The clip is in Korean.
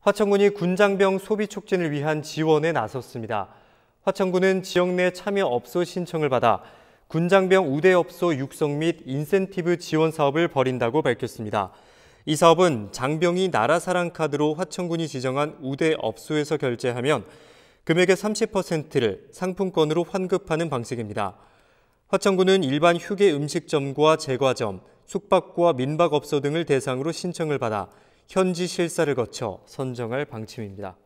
화천군이 군장병 소비 촉진을 위한 지원에 나섰습니다. 화천군은 지역 내 참여업소 신청을 받아 군장병 우대업소 육성 및 인센티브 지원 사업을 벌인다고 밝혔습니다. 이 사업은 장병이 나라사랑 카드로 화천군이 지정한 우대업소에서 결제하면 금액의 30%를 상품권으로 환급하는 방식입니다. 화천군은 일반 휴게 음식점과 제과점, 숙박과 민박업소 등을 대상으로 신청을 받아 현지 실사를 거쳐 선정할 방침입니다.